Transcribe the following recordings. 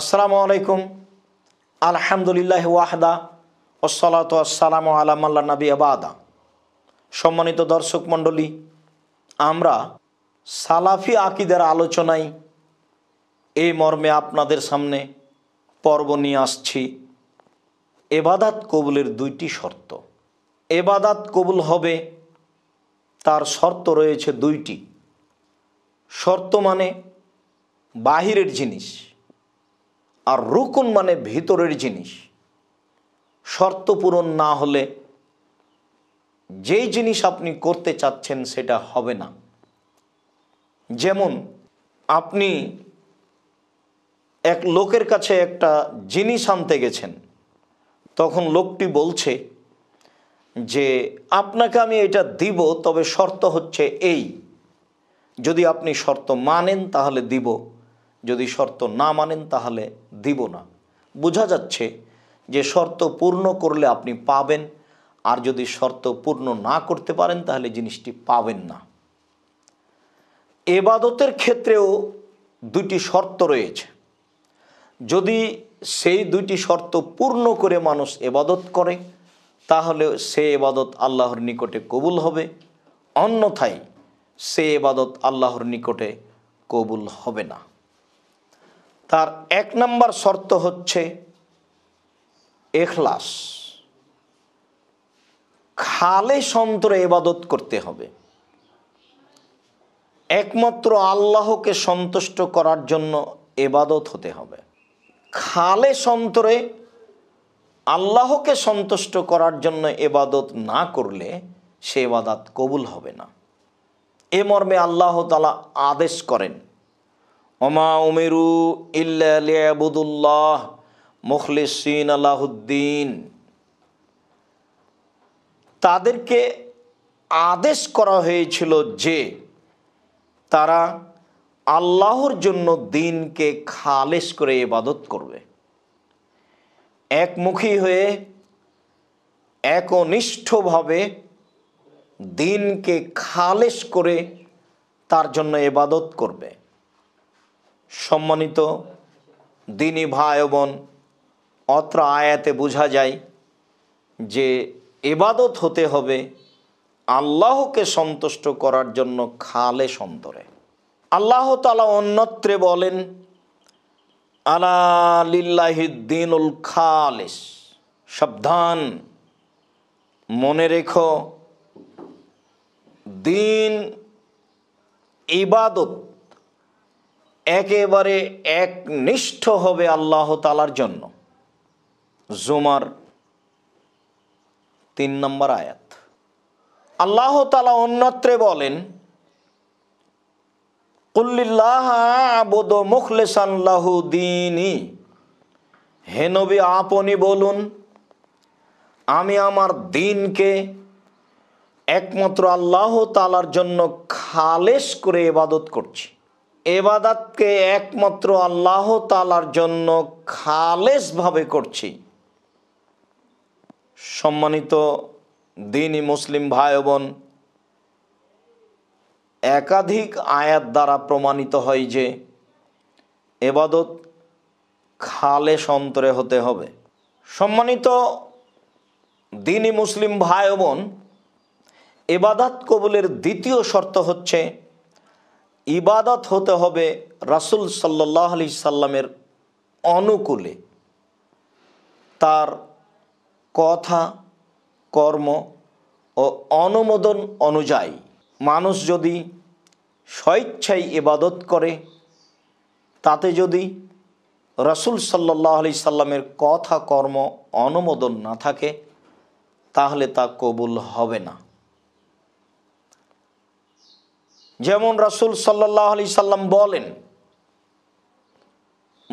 আসসালামু আলাইকুম আলহামদুলিল্লাহ ওয়াহদা ওসলাত আসসালামু আলামাল্লা নবী আবাদা সম্মানিত দর্শক মণ্ডলী আমরা সালাফি আকিদের আলোচনায় এই মর্মে আপনাদের সামনে পর্ব নিয়ে আসছি এবাদাত কবুলের দুইটি শর্ত এবাদাত কবুল হবে তার শর্ত রয়েছে দুইটি শর্ত মানে বাহিরের জিনিস আর রুকুন মানে ভিতরের জিনিস শর্ত পূরণ না হলে যেই জিনিস আপনি করতে চাচ্ছেন সেটা হবে না যেমন আপনি এক লোকের কাছে একটা জিনিস আনতে গেছেন তখন লোকটি বলছে যে আপনাকে আমি এটা দিব তবে শর্ত হচ্ছে এই যদি আপনি শর্ত মানেন তাহলে দিব যদি শর্ত না মানেন তাহলে দিব না বোঝা যাচ্ছে যে শর্ত পূর্ণ করলে আপনি পাবেন আর যদি শর্ত পূর্ণ না করতে পারেন তাহলে জিনিসটি পাবেন না এবাদতের ক্ষেত্রেও দুটি শর্ত রয়েছে যদি সেই দুটি শর্ত পূর্ণ করে মানুষ এবাদত করে তাহলে সে এবাদত আল্লাহর নিকটে কবুল হবে অন্যথায় সে এবাদত আল্লাহর নিকটে কবুল হবে না তার এক নম্বর শর্ত হচ্ছে এখলাস খালে সন্তরে এবাদত করতে হবে একমাত্র আল্লাহকে সন্তুষ্ট করার জন্য এবাদত হতে হবে খালে সন্তরে আল্লাহকে সন্তুষ্ট করার জন্য এবাদত না করলে সে এবাদাত কবুল হবে না এ মর্মে আল্লাহ তালা আদেশ করেন অমা উমেরু ইবুদুল্লাহ মুখলিসিন আলাহুদ্দিন তাদেরকে আদেশ করা হয়েছিল যে তারা আল্লাহর জন্য দিনকে খালেস করে ইবাদত করবে একমুখী হয়ে একনিষ্ঠভাবে দিনকে খালেস করে তার জন্য এবাদত করবে সম্মানিত দিনী ভাই বোন অত্র আয়াতে বোঝা যায় যে এবাদত হতে হবে আল্লাহকে সন্তুষ্ট করার জন্য খালে সন্তরে আল্লাহ তালা অন্যত্রে বলেন উল খালেস সাবধান মনে রেখো দিন ইবাদত একেবারে একনিষ্ঠ হবে আল্লাহ তালার জন্য জুমার তিন নম্বর আয়াত আল্লাহ তালা অন্যত্রে বলেন দিনী হেনবি আপনি বলুন আমি আমার দিনকে একমাত্র আল্লাহ তালার জন্য খালেস করে ইবাদত করছি এবাদাতকে একমাত্র আল্লাহ তালার জন্য ভাবে করছি সম্মানিত দিনই মুসলিম ভাই বোন একাধিক আয়াত দ্বারা প্রমাণিত হয় যে এবাদত খালে সন্তরে হতে হবে সম্মানিত দিনই মুসলিম ভাই বোন এবাদাত কবুলের দ্বিতীয় শর্ত হচ্ছে ইবাদত হতে হবে রাসুল সাল্লাহ আলি সাল্লামের অনুকূলে তার কথা কর্ম ও অনুমোদন অনুযায়ী মানুষ যদি স্বেচ্ছায় ইবাদত করে তাতে যদি রসুল সাল্লাহ আলি সাল্লামের কথা কর্ম অনুমোদন না থাকে তাহলে তা কবুল হবে না যেমন রাসুল সাল্লাহ আলি সাল্লাম বলেন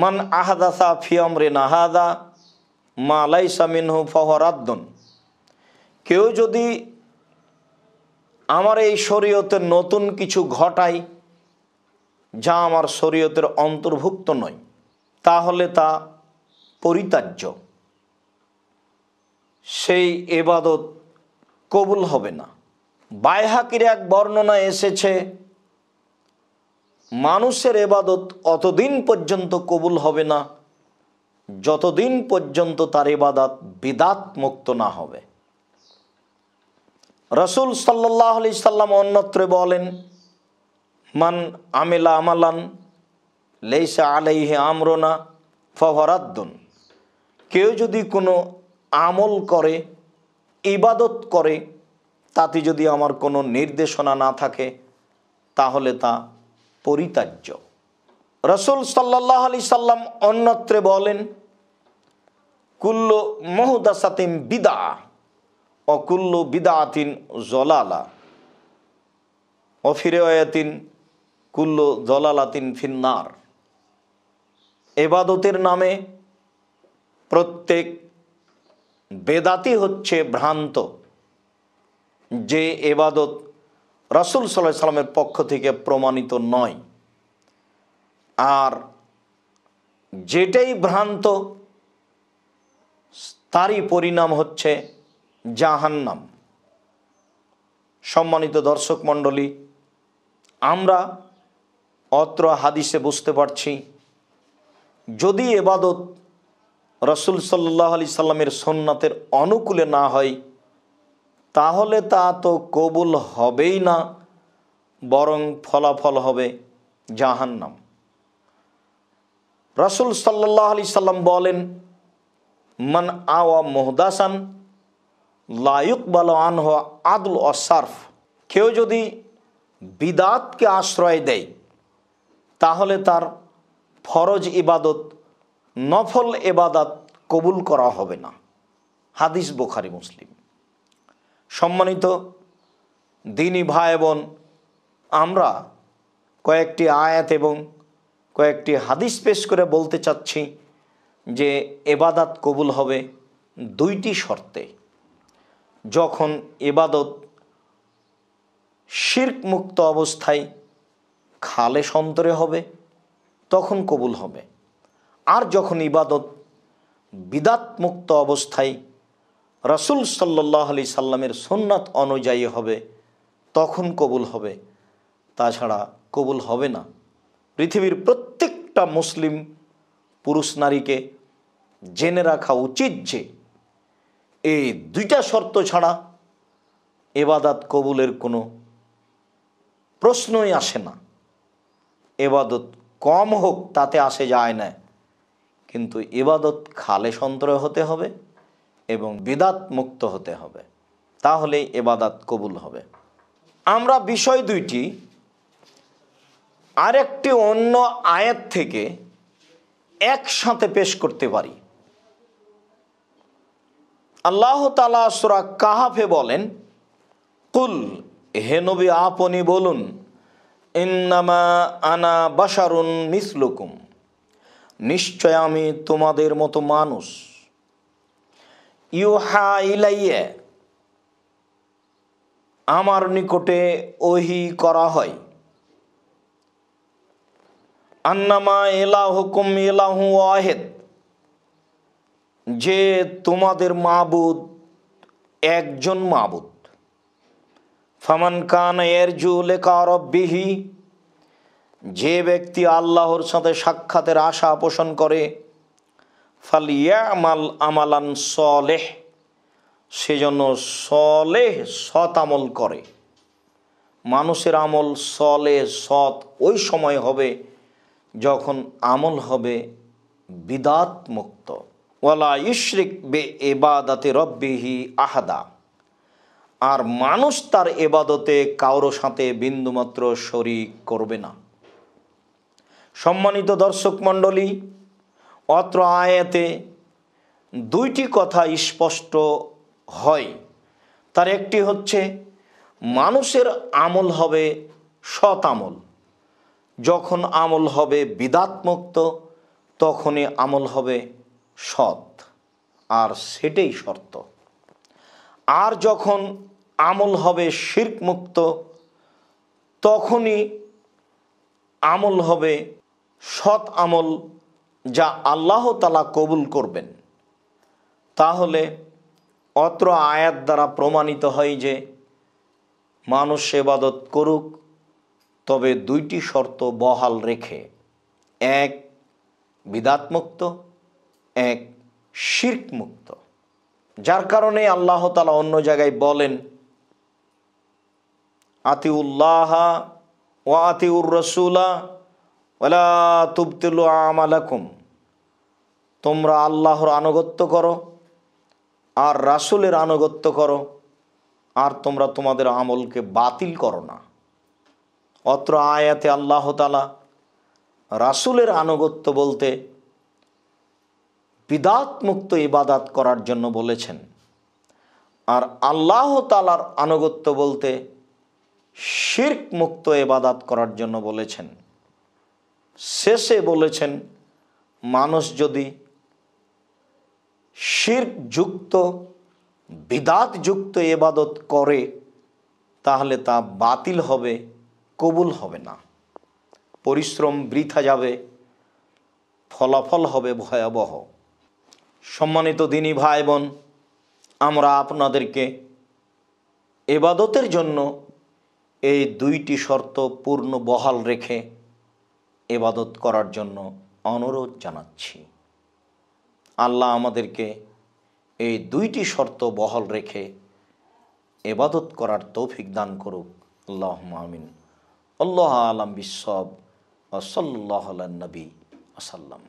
মান আহাদাসা রে নাহাদা সামিন হু ফহরাদ্দন কেউ যদি আমার এই শরীয়তে নতুন কিছু ঘটায় যা আমার শরীয়তের অন্তর্ভুক্ত নয় তাহলে তা পরিত্যাজ্য সেই এবাদত কবুল হবে না বায়হাকির এক বর্ণনা এসেছে মানুষের এবাদত অতদিন পর্যন্ত কবুল হবে না যতদিন পর্যন্ত তার এবাদাত বিদাত মুক্ত না হবে রসুল সাল্লাহ আলি সাল্লাম অন্যত্রে বলেন মান আমেলা আমালান লেইসা আলাইহে আমরনা ফভরাদ্দন কেউ যদি কোনো আমল করে ইবাদত করে তাতে যদি আমার কোনো নির্দেশনা না থাকে তাহলে তা পরিত্যাজ্য রসুল সাল্লাহ আলি সাল্লাম অন্যত্রে বলেন কুল্ল মহুদাসাতিম বিদা অকুল্ল বিদাতিন জলালা অয়াতিন কুল্ল জলালাতিন ফিন্নার এবাদতের নামে প্রত্যেক বেদাতি হচ্ছে ভ্রান্ত যে এবাদত রাসুল সাল্লাহ সাল্লামের পক্ষ থেকে প্রমাণিত নয় আর যেটাই ভ্রান্ত তারই পরিণাম হচ্ছে জাহান্নাম সম্মানিত দর্শক মণ্ডলী আমরা অত্র হাদিসে বুঝতে পারছি যদি এবাদত রসুল সাল্লাহ আলি সাল্লামের সোননাথের অনুকূলে না হয় তাহলে তা তো কবুল হবেই না বরং ফলাফল হবে জাহান্নাম রসুল সাল্লাহ আলি সাল্লাম বলেন মান আওয়া মোহদাসান লায়ুক বাল হওয়া আদুল অসার্ফ কেউ যদি বিদাতকে আশ্রয় দেয় তাহলে তার ফরজ ইবাদত নফল এবাদাত কবুল করা হবে না হাদিস বোখারি মুসলিম সম্মানিত দিনী ভাই বোন আমরা কয়েকটি আয়াত এবং কয়েকটি হাদিস পেশ করে বলতে চাচ্ছি যে এবাদাত কবুল হবে দুইটি শর্তে যখন এবাদত শির্ক মুক্ত অবস্থায় খালে সন্তরে হবে তখন কবুল হবে আর যখন ইবাদত বিদাত মুক্ত অবস্থায় রসুল সাল্লাহ আলি সাল্লামের সোননাথ অনুযায়ী হবে তখন কবুল হবে তাছাড়া কবুল হবে না পৃথিবীর প্রত্যেকটা মুসলিম পুরুষ নারীকে জেনে রাখা উচিত যে এই দুইটা শর্ত ছাড়া এবাদাত কবুলের কোনো প্রশ্নই আসে না এবাদত কম হোক তাতে আসে যায় না কিন্তু এবাদত খালে সন্ত্রয় হতে হবে এবং বিদাত মুক্ত হতে হবে তাহলে এবাদাত কবুল হবে আমরা বিষয় দুইটি আরেকটি অন্য আয়াত থেকে একসাথে পেশ করতে পারি আল্লাহ তালা সুরা কাহাফে বলেন কুল হে নবী আপনি বলুন ইন্নামা আনা বাসারুন মিসলুকুম নিশ্চয় আমি তোমাদের মতো মানুষ ইউহা ইলাইয়ে আমার নিকটে ওহি করা হয় আন্নামা এলা হুকুম এলাহু ওয়াহেদ যে তোমাদের মাবুদ একজন মাবুদ ফামান কান এরজু লেখা রব্বিহি যে ব্যক্তি আল্লাহর সাথে সাক্ষাতের আশা পোষণ করে ফালিয়া আমাল আমালান সলেহ সেজন্য সলেহ সৎ আমল করে মানুষের আমল সলে সৎ ওই সময় হবে যখন আমল হবে বিদাত মুক্ত ওয়ালা ইশরিক বে এবাদাতে রব্বিহি আহাদা আর মানুষ তার এবাদতে কারো সাথে বিন্দুমাত্র শরিক করবে না সম্মানিত দর্শক মণ্ডলী অত্র আয়াতে দুইটি কথা স্পষ্ট হয় তার একটি হচ্ছে মানুষের আমল হবে সৎ আমল যখন আমল হবে বিদাতমুক্ত তখনই আমল হবে সৎ আর সেটাই শর্ত আর যখন আমল হবে শির্কমুক্ত তখনই আমল হবে সৎ আমল যা আল্লাহ তালা কবুল করবেন তাহলে অত্র আয়াত দ্বারা প্রমাণিত হয় যে মানুষ সেবাদত করুক তবে দুইটি শর্ত বহাল রেখে এক বিদাতমুক্ত এক শির্কমুক্ত যার কারণে আল্লাহ তালা অন্য জায়গায় বলেন আতিউল্লাহা ও আতিউর রসুলা ওলা তুবতুল আমালাকুম তোমরা আল্লাহর আনুগত্য করো আর রাসুলের আনুগত্য করো আর তোমরা তোমাদের আমলকে বাতিল করো না অত্র আয়াতে আল্লাহ তালা রাসুলের আনুগত্য বলতে বিদাতমুক্ত ইবাদাত করার জন্য বলেছেন আর আল্লাহ তালার আনুগত্য বলতে শির্ক মুক্ত এবাদাত করার জন্য বলেছেন শেষে বলেছেন মানুষ যদি শিরযুক্ত বিদাতযুক্ত এবাদত করে তাহলে তা বাতিল হবে কবুল হবে না পরিশ্রম বৃথা যাবে ফলাফল হবে ভয়াবহ সম্মানিত দিনী ভাই বোন আমরা আপনাদেরকে এবাদতের জন্য এই দুইটি শর্ত পূর্ণ বহাল রেখে এবাদত করার জন্য অনুরোধ জানাচ্ছি আল্লাহ আমাদেরকে এই দুইটি শর্ত বহল রেখে এবাদত করার তৌফিক দান করুক আল্লাহ মামিন আল্লাহ আলম বিশ্ব আসল্লাহ নবী আসাল্লাম